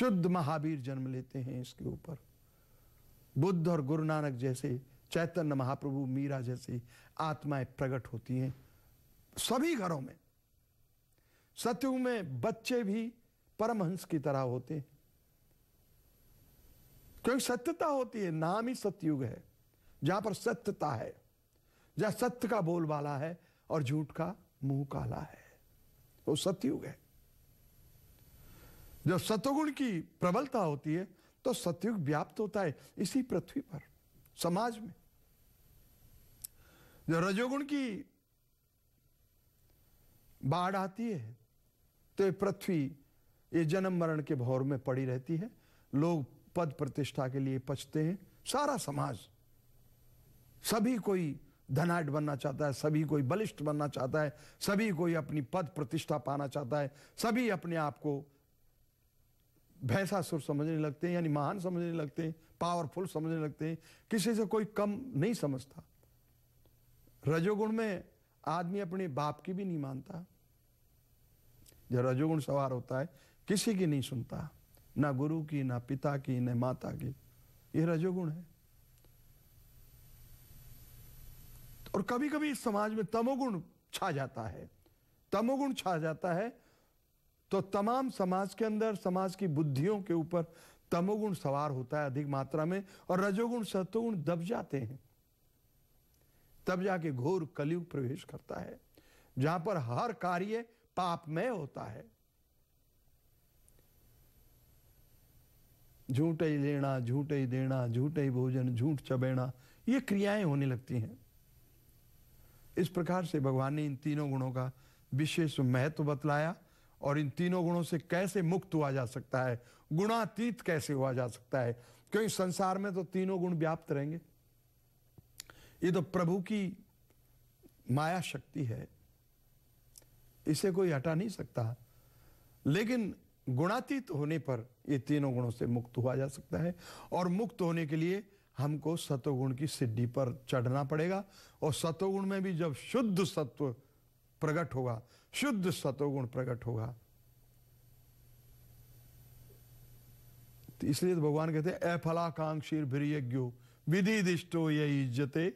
शुद्ध महावीर जन्म लेते हैं इसके ऊपर बुद्ध और गुरु नानक जैसे चैतन्य महाप्रभु मीरा जैसी आत्माएं प्रकट होती हैं सभी घरों में सत्यु में बच्चे भी परमहंस की तरह होते हैं क्योंकि सत्यता होती है नाम ही सत्युग है जहां पर सत्यता है जहां सत्य का बोलबाला है और झूठ का मुंह काला है वो सत्युग है जब सतगुण की प्रबलता होती है तो सतयुग व्याप्त होता है इसी पृथ्वी पर समाज में जब रजोगुण की बाढ़ आती है तो ये पृथ्वी ये जन्म मरण के भौर में पड़ी रहती है लोग पद प्रतिष्ठा के लिए पछते हैं सारा समाज सभी कोई धनाढ़ बनना चाहता है सभी कोई बलिष्ठ बनना चाहता है सभी कोई अपनी पद प्रतिष्ठा पाना चाहता है सभी अपने आप को भैंसासुर समझने लगते हैं यानी महान समझने लगते हैं पावरफुल समझने लगते हैं किसी से कोई कम नहीं समझता रजोगुण में आदमी अपने बाप की भी नहीं मानता जब रजोगुण सवार होता है किसी की नहीं सुनता ना गुरु की ना पिता की ना माता की यह रजोगुण है और कभी कभी इस समाज में तमोगुण छा जाता है तमोगुण छा जाता है तो तमाम समाज के अंदर समाज की बुद्धियों के ऊपर तमोगुण सवार होता है अधिक मात्रा में और रजोगुण सतोगुण दब जाते हैं तब जाके घोर कलयुग प्रवेश करता है जहां पर हर कार्य पापमय होता है झूठ ही लेना झूठ ही देना झूठ ही भोजन झूठ चबेना ये क्रियाएं होने लगती हैं इस प्रकार से भगवान ने इन तीनों गुणों का विशेष महत्व बतलाया और इन तीनों गुणों से कैसे मुक्त हुआ जा सकता है गुणातीत कैसे हुआ जा सकता है क्योंकि संसार में तो तीनों गुण व्याप्त रहेंगे ये तो प्रभु की माया शक्ति है इसे कोई हटा नहीं सकता लेकिन गुणातीत होने पर ये तीनों गुणों से मुक्त हुआ जा सकता है और मुक्त होने के लिए हमको सतोगुण की सिद्धि पर चढ़ना पड़ेगा और सतोगुण में भी जब शुद्ध सत्व प्रकट होगा शुद्ध सतोगुण प्रकट होगा तो इसलिए तो भगवान कहते हैं अफलाकांक्षी भीरियज्ञो विधि दिष्टो ये इज्जते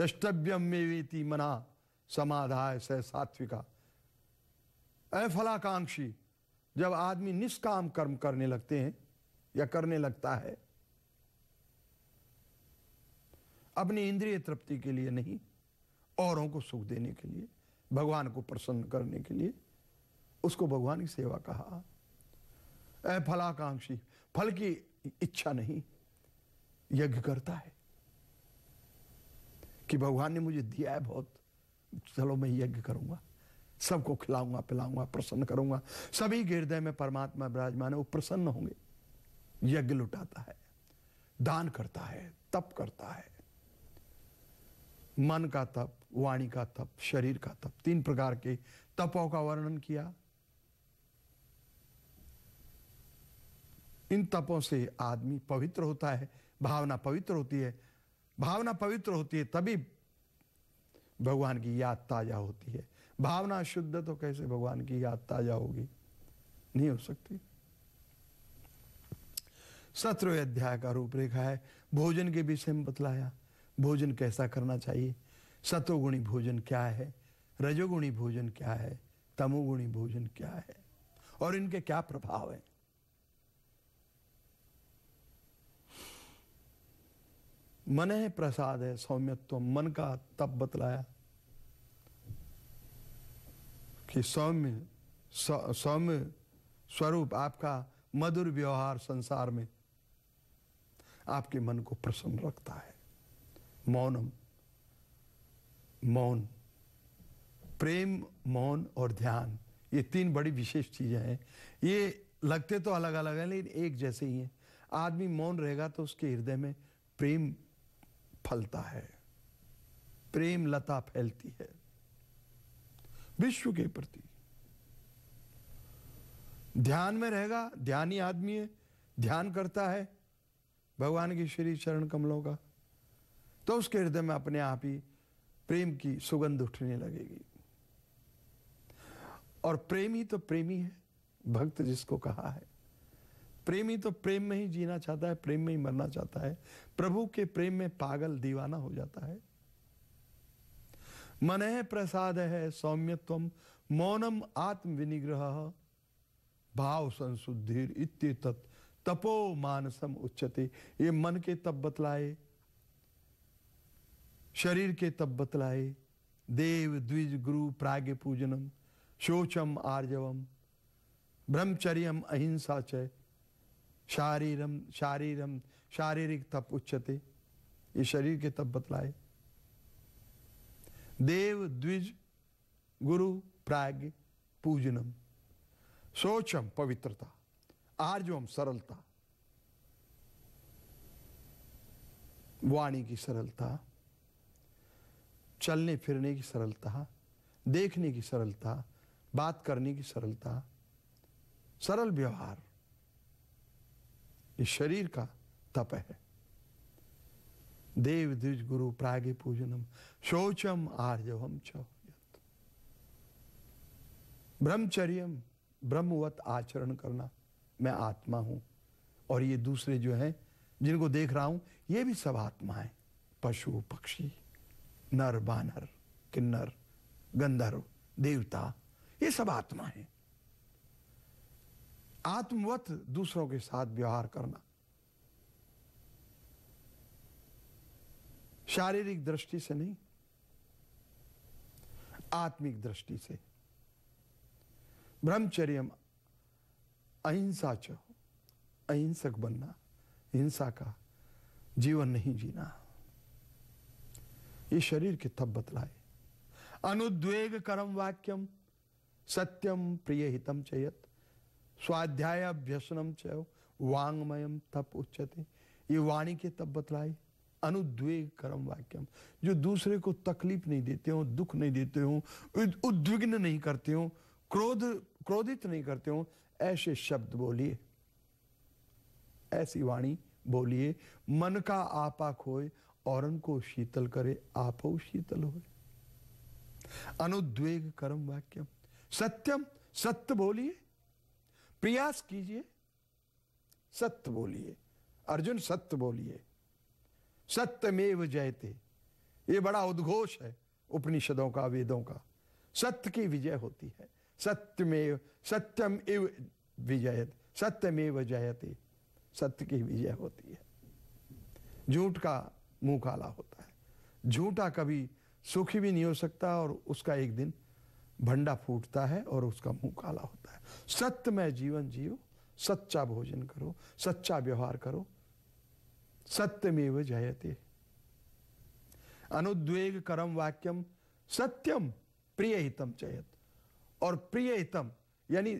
यष्टव्यम मना समाधाय स सात्विका अफलाकांक्षी जब आदमी निष्काम कर्म करने लगते हैं या करने लगता है अपनी इंद्रिय तृप्ति के लिए नहीं औरों को सुख देने के लिए भगवान को प्रसन्न करने के लिए उसको भगवान की सेवा कहा फलाकांक्षी फल की इच्छा नहीं यज्ञ करता है कि भगवान ने मुझे दिया है बहुत चलो मैं यज्ञ करूंगा सबको खिलाऊंगा पिलाऊंगा प्रसन्न करूंगा सभी हृदय में परमात्मा विराजमान है वो प्रसन्न होंगे यज्ञ लुटाता है दान करता है तप करता है मन का तप वाणी का तप शरीर का तप तीन प्रकार के तपों का वर्णन किया इन तपों से आदमी पवित्र होता है भावना पवित्र होती है भावना पवित्र होती है तभी भगवान की याद ताजा होती है भावना शुद्ध तो कैसे भगवान की याद ताजा होगी नहीं हो सकती सत्र अध्याय का रूपरेखा है भोजन के विषय में बतलाया भोजन कैसा करना चाहिए सतोगुणी भोजन क्या है रजोगुणी भोजन क्या है तमोगुणी भोजन क्या है और इनके क्या प्रभाव है मन है प्रसाद है सौम्यत्व मन का तब बतलाया कि सौम्य सौम्य स्वरूप आपका मधुर व्यवहार संसार में आपके मन को प्रसन्न रखता है मौनम मौन प्रेम मौन और ध्यान ये तीन बड़ी विशेष चीज़ें हैं ये लगते तो अलग अलग हैं लेकिन एक जैसे ही हैं आदमी मौन रहेगा तो उसके हृदय में प्रेम फलता है प्रेम लता फैलती है विश्व के प्रति ध्यान में रहेगा ध्यानी आदमी है ध्यान करता है भगवान की श्री चरण कमलों का तो उसके हृदय में अपने आप ही प्रेम की सुगंध उठने लगेगी और प्रेमी तो प्रेमी है भक्त जिसको कहा है प्रेमी तो प्रेम में ही जीना चाहता है प्रेम में ही मरना चाहता है प्रभु के प्रेम में पागल दीवाना हो जाता है मन है प्रसाद है सौम्यत्व मौनम आत्मविनिग्रह भाव संशुद्धि इत तपो मानसम उच्चते ये मन के तप बतलाए शरीर के तब बतलाए देव द्विज गुरु प्राग पूजनम शोचम आर्जवम ब्रह्मचर्यम अहिंसा चय शारीरम शारीरम शारीरिक तप उच्चते ये शरीर के तप बतलाए देव द्विज गुरु प्राग पूजनम सोचम पवित्रता आर्जवम सरलता वाणी की सरलता चलने फिरने की सरलता देखने की सरलता बात करने की सरलता सरल व्यवहार इस शरीर का तप है देव द्विज गुरु प्रागे पूजनम शौचम आर्जवम च ब्रह्मचर्यम ब्रह्मवत आचरण करना मैं आत्मा हूं और ये दूसरे जो हैं जिनको देख रहा हूं ये भी सब आत्मा है पशु पक्षी नर बानर किन्नर गंधर्व देवता ये सब आत्मा है आत्मवत दूसरों के साथ व्यवहार करना शारीरिक दृष्टि से नहीं आत्मिक दृष्टि से ब्रह्मचर्य अहिंसा चो अहिंसक बनना हिंसा का जीवन नहीं जीना ये शरीर की तब बतलाए अनुद्वेग करम वाक्यम सत्यम प्रिय हितम चयत स्वाध्याय अभ्यसनम च वांगमयम तप उच्चते ये वाणी के तब बतलाए अनुद्वेग करम वाक्यम जो दूसरे को तकलीफ नहीं देते हो दुख नहीं देते हो उद्विग्न नहीं करते हो क्रोध क्रोधित नहीं करते हो ऐसे शब्द बोलिए ऐसी वाणी बोलिए मन का आपा खोए औरन को शीतल करे आप शीतल हो अनुद्वेग कर्म वाक्यम सत्यम सत्य बोलिए प्रयास कीजिए सत्य बोलिए अर्जुन सत्य बोलिए सत्यमेव जयते ये बड़ा उद्घोष है उपनिषदों का वेदों का सत्य की विजय होती है सत्यमेव सत्यम एव विजय सत्यमेव जयते सत्य की विजय होती है झूठ का मुंह काला होता है झूठा कभी सुखी भी नहीं हो सकता और उसका एक दिन भंडा फूटता है और उसका मुंह काला होता है सत्यमय जीवन जियो सच्चा भोजन करो सच्चा व्यवहार करो सत्यमेव जयते अनुद्वेग करम वाक्यम सत्यम प्रिय हितम चयत और प्रिय हितम यानी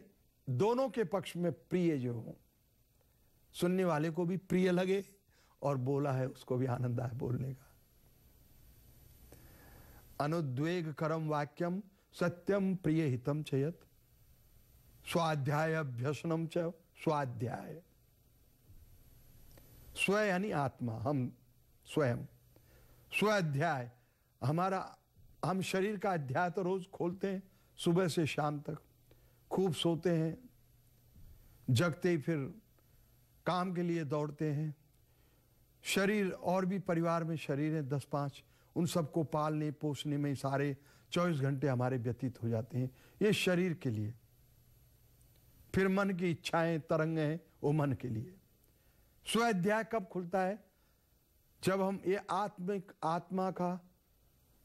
दोनों के पक्ष में प्रिय जो हो सुनने वाले को भी प्रिय लगे और बोला है उसको भी आनंद आए बोलने का अनुद्वेग करम वाक्यम सत्यम प्रिय हितम चयत स्वाध्याय अभ्यसनम च स्वाध्याय स्व यानी आत्मा हम स्वयं स्वाध्याय हमारा हम शरीर का अध्याय तो रोज खोलते हैं सुबह से शाम तक खूब सोते हैं जगते ही फिर काम के लिए दौड़ते हैं शरीर और भी परिवार में शरीर है दस पाँच उन सबको पालने पोषने में सारे चौबीस घंटे हमारे व्यतीत हो जाते हैं ये शरीर के लिए फिर मन की इच्छाएं तरंगें हैं वो मन के लिए स्वाध्याय कब खुलता है जब हम ये आत्मिक आत्मा का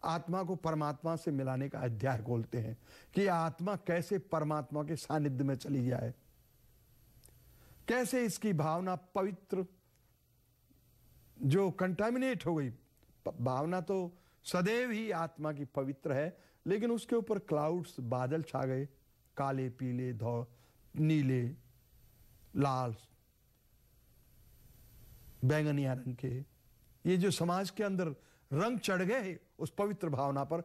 आत्मा को परमात्मा से मिलाने का अध्याय खोलते हैं कि आत्मा कैसे परमात्मा के सानिध्य में चली जाए कैसे इसकी भावना पवित्र जो कंटामिनेट हो गई भावना तो सदैव ही आत्मा की पवित्र है लेकिन उसके ऊपर क्लाउड्स बादल छा गए काले पीले धौ नीले लाल बैंगनिया रंग के ये जो समाज के अंदर रंग चढ़ गए उस पवित्र भावना पर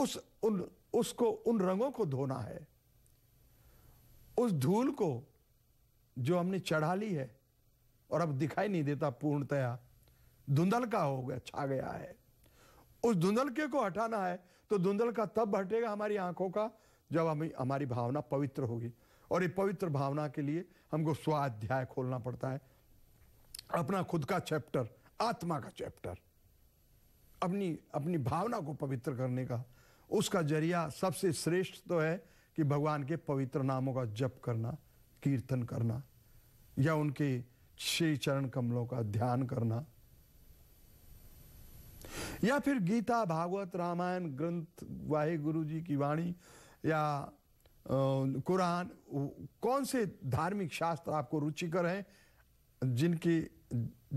उस उन उसको उन रंगों को धोना है उस धूल को जो हमने चढ़ा ली है और अब दिखाई नहीं देता पूर्णतया धुंधल का हो गया छा गया है उस धुंधल के को हटाना है तो धुंधल का तब हटेगा हमारी आंखों का जब हम हमारी भावना पवित्र होगी और ये पवित्र भावना के लिए हमको स्वाध्याय खोलना पड़ता है अपना खुद का चैप्टर आत्मा का चैप्टर अपनी अपनी भावना को पवित्र करने का उसका जरिया सबसे श्रेष्ठ तो है कि भगवान के पवित्र नामों का जप करना कीर्तन करना या उनके श्री चरण कमलों का ध्यान करना या फिर गीता भागवत रामायण ग्रंथ वाहे गुरु जी की वाणी या कुरान कौन से धार्मिक शास्त्र आपको रुचिकर हैं जिनकी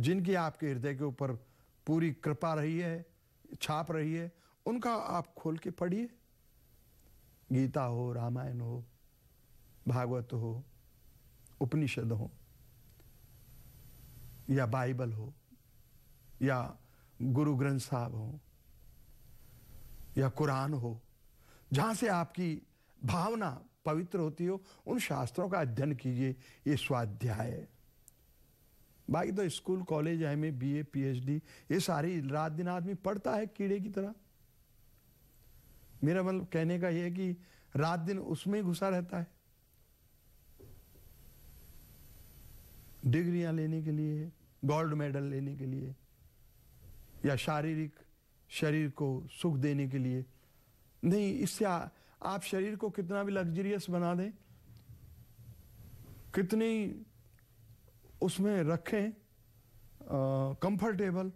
जिनकी आपके हृदय के ऊपर पूरी कृपा रही है छाप रही है उनका आप खोल के पढ़िए गीता हो रामायण हो भागवत हो उपनिषद हो या बाइबल हो या गुरु ग्रंथ साहब हो या कुरान हो जहां से आपकी भावना पवित्र होती हो उन शास्त्रों का अध्ययन कीजिए ये स्वाध्याय बाकी तो school college M A B A P H D ये सारी रात दिन आदमी पढ़ता है कीड़े की तरह मेरा मतलब कहने का यह है कि रात दिन उसमें ही घुसा रहता है डिग्रियां लेने के लिए गोल्ड मेडल लेने के लिए या शारीरिक शरीर को सुख देने के लिए नहीं इससे आ, आप शरीर को कितना भी लग्जरियस बना दें कितनी उसमें रखें कंफर्टेबल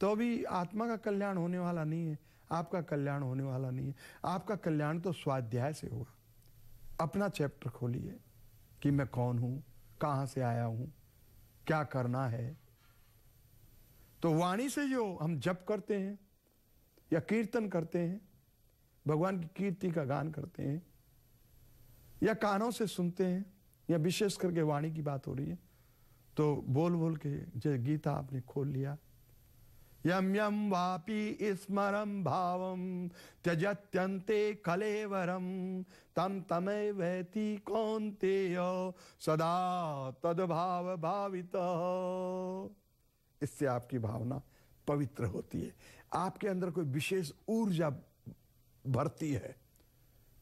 तो भी आत्मा का कल्याण होने वाला नहीं है आपका कल्याण होने वाला नहीं है आपका कल्याण तो स्वाध्याय से होगा अपना चैप्टर खोलिए कि मैं कौन हूँ कहाँ से आया हूँ क्या करना है तो वाणी से जो हम जप करते हैं या कीर्तन करते हैं भगवान की कीर्ति का गान करते हैं या कानों से सुनते हैं या विशेष करके वाणी की बात हो रही है तो बोल बोल के जय गीता आपने खोल लिया यम यम वापी स्मरम भावम त्यजत्यंते कलेवरम तम तमय कौन ते सदा तदभाव भावित इससे आपकी भावना पवित्र होती है आपके अंदर कोई विशेष ऊर्जा भरती है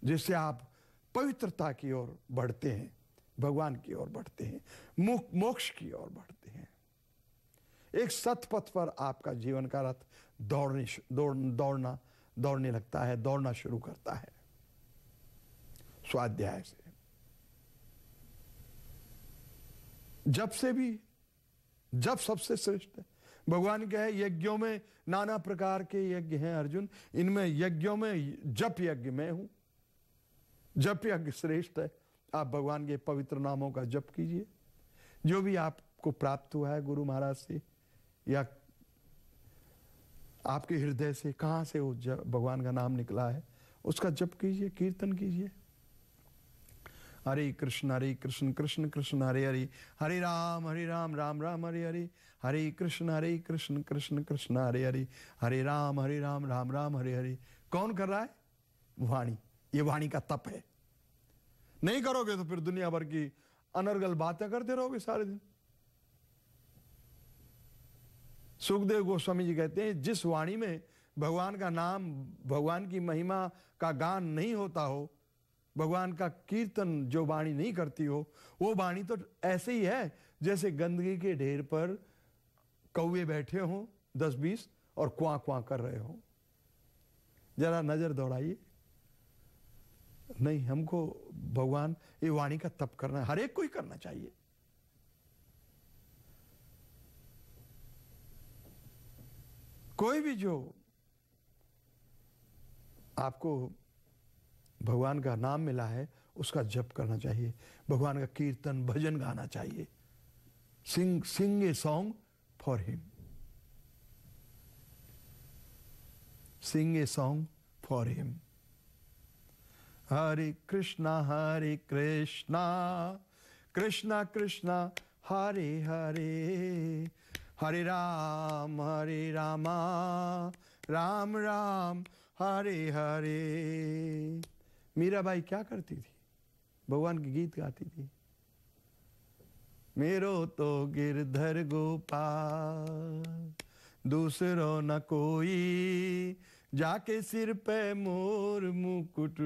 जिससे आप पवित्रता की ओर बढ़ते हैं भगवान की ओर बढ़ते हैं मोक्ष की ओर बढ़ते हैं एक सतपथ पर आपका जीवन का रथ दौड़ने दौड़ दौड़ना दौड़ने लगता है दौड़ना शुरू करता है स्वाध्याय से जब से भी जब सबसे श्रेष्ठ है भगवान कहे यज्ञों में नाना प्रकार के यज्ञ हैं अर्जुन इनमें यज्ञों में जप यज्ञ में हूं जप यज्ञ श्रेष्ठ है आप भगवान के पवित्र नामों का जप कीजिए जो भी आपको प्राप्त हुआ है गुरु महाराज से या आपके हृदय से कहां से वो भगवान का नाम निकला है उसका जप कीजिए कीर्तन कीजिए हरे कृष्ण हरे कृष्ण कृष्ण कृष्ण हरे हरे हरे राम हरे राम राम राम हरे हरे हरे कृष्ण हरे कृष्ण कृष्ण कृष्ण हरे हरे हरे राम हरे राम राम राम हरे हरे कौन कर रहा है वाणी ये वाणी का तप है नहीं करोगे तो फिर दुनिया भर की अनर्गल बातें करते रहोगे सारे दिन सुखदेव गोस्वामी जी कहते हैं जिस वाणी में भगवान का नाम भगवान की महिमा का गान नहीं होता हो भगवान का कीर्तन जो वाणी नहीं करती हो वो वाणी तो ऐसे ही है जैसे गंदगी के ढेर पर कौए बैठे हों दस बीस और कुआ कुआ कर रहे हों जरा नज़र दौड़ाइए नहीं हमको भगवान ये वाणी का तप करना है हर एक को ही करना चाहिए कोई भी जो आपको भगवान का नाम मिला है उसका जप करना चाहिए भगवान का कीर्तन भजन गाना चाहिए sing sing a song for him sing a song for him Hare Krishna Hare Krishna Krishna Krishna Hare Hare Hare Ram Hare Rama Ram Ram Hare Hare Mirabai क्या करती थी भगवान के गीत गाती थी मेरो तो गिरधर गोपाल दूसरो न कोई जाके सिर पे मोर मुकुट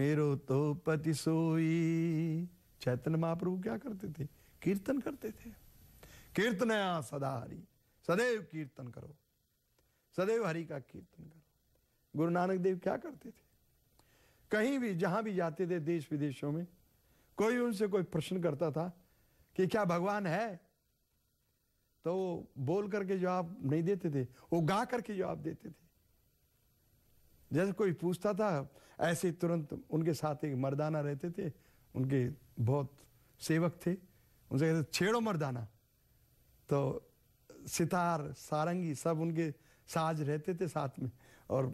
मेरो तो पति सोई चैतन्य महाप्रभु क्या करते थे कीर्तन करते थे कीर्तन आ हाँ, सदा हरि सदैव कीर्तन करो सदैव हरि का कीर्तन करो गुरु नानक देव क्या करते थे कहीं भी जहां भी जाते थे देश विदेशों में कोई उनसे कोई प्रश्न करता था कि क्या भगवान है तो वो बोल करके जवाब नहीं देते थे वो गा करके जवाब देते थे जैसे कोई पूछता था ऐसे तुरंत उनके साथ एक मर्दाना रहते थे उनके बहुत सेवक थे उनसे कहते छेड़ो मर्दाना तो सितार सारंगी सब उनके साज रहते थे साथ में और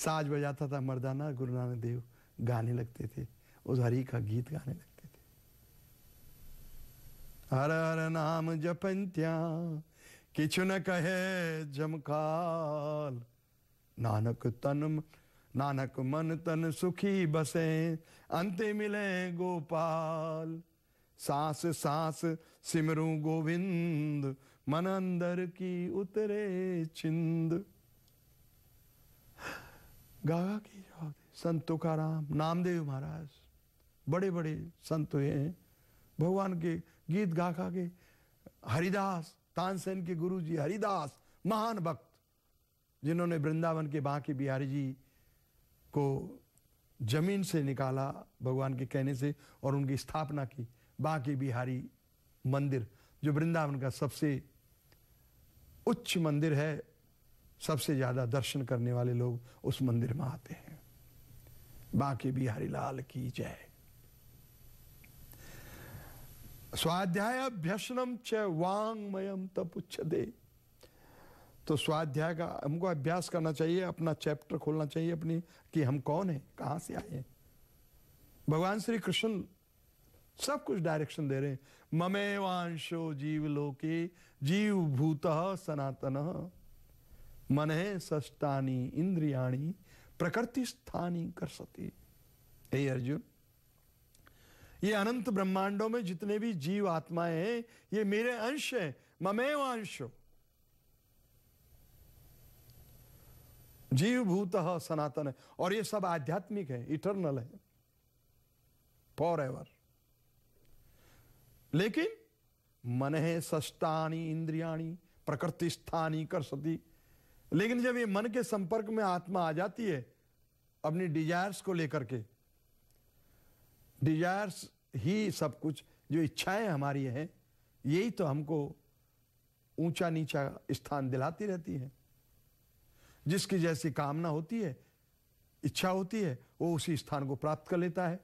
साज बजाता था मर्दाना गुरु नानक देव गाने लगते थे उस हरि का गीत गाने लगते थे हर हर नाम जपंत्या किचु न कहे जमकाल नानक तन नानक मन तन सुखी बसे अंत मिले गोपाल सांस सांस सिमरू गोविंद मन अंदर की उतरे चिंद गागा की जवाब संत तुकाराम नामदेव महाराज बड़े बड़े संत हुए हैं भगवान के गीत गाखा के हरिदास तानसेन के गुरु जी हरिदास महान भक्त जिन्होंने वृंदावन के बांके बिहारी जी को जमीन से निकाला भगवान के कहने से और उनकी स्थापना की बांके बिहारी मंदिर जो वृंदावन का सबसे उच्च मंदिर है सबसे ज़्यादा दर्शन करने वाले लोग उस मंदिर में आते हैं बाकी बिहारी लाल की जय स्वाध्याय अभ्यसनम च वांगमयम तपुच्छ दे तो स्वाध्याय का हमको अभ्यास करना चाहिए अपना चैप्टर खोलना चाहिए अपनी कि हम कौन है कहां से आए हैं भगवान श्री कृष्ण सब कुछ डायरेक्शन दे रहे हैं ममे वांशो जीव लोके जीव भूत सनातन मन है सस्तानी इंद्रियाणी प्रकृति स्थानी कर सती हे अर्जुन ये अनंत ब्रह्मांडों में जितने भी जीव आत्माएं हैं ये मेरे अंश हैं ममेव अंश जीव भूत सनातन है और ये सब आध्यात्मिक है इटरनल है फॉर एवर लेकिन मन है सस्तानी इंद्रियाणी प्रकृति स्थानी कर सती लेकिन जब ये मन के संपर्क में आत्मा आ जाती है अपनी डिजायर्स को लेकर के डिजायर्स ही सब कुछ जो इच्छाएं हमारी हैं यही तो हमको ऊंचा नीचा स्थान दिलाती रहती है जिसकी जैसी कामना होती है इच्छा होती है वो उसी स्थान को प्राप्त कर लेता है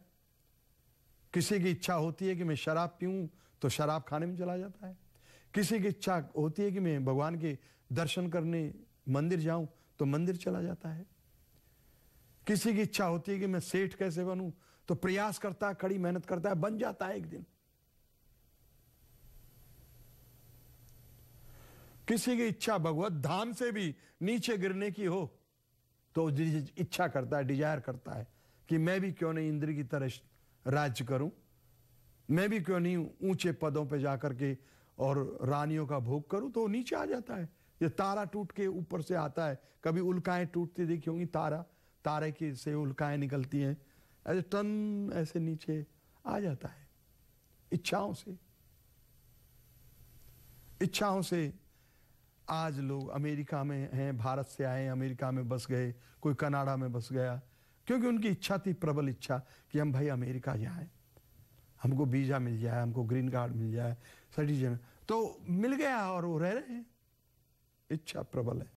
किसी की इच्छा होती है कि मैं शराब पीऊं तो शराब खाने में चला जाता है किसी की इच्छा होती है कि मैं भगवान के दर्शन करने मंदिर जाऊं तो मंदिर चला जाता है किसी की इच्छा होती है कि मैं सेठ कैसे बनूं तो प्रयास करता है कड़ी मेहनत करता है बन जाता है एक दिन किसी की इच्छा भगवत धाम से भी नीचे गिरने की हो तो इच्छा करता है डिजायर करता है कि मैं भी क्यों नहीं इंद्र की तरह राज्य करूं मैं भी क्यों नहीं ऊंचे पदों पर जाकर के और रानियों का भोग करूं तो नीचे आ जाता है ये तारा टूट के ऊपर से आता है कभी उल्काएं टूटती देखी होंगी तारा तारे की से उल्काएं निकलती हैं ऐसे टन ऐसे नीचे आ जाता है इच्छाओं से इच्छाओं से आज लोग अमेरिका में हैं भारत से आए अमेरिका में बस गए कोई कनाडा में बस गया क्योंकि उनकी इच्छा थी प्रबल इच्छा कि हम भाई अमेरिका जाएं हमको वीज़ा मिल जाए हमको ग्रीन कार्ड मिल जाए सिटीजन तो मिल गया और वो रह रहे हैं इच्छा प्रबल है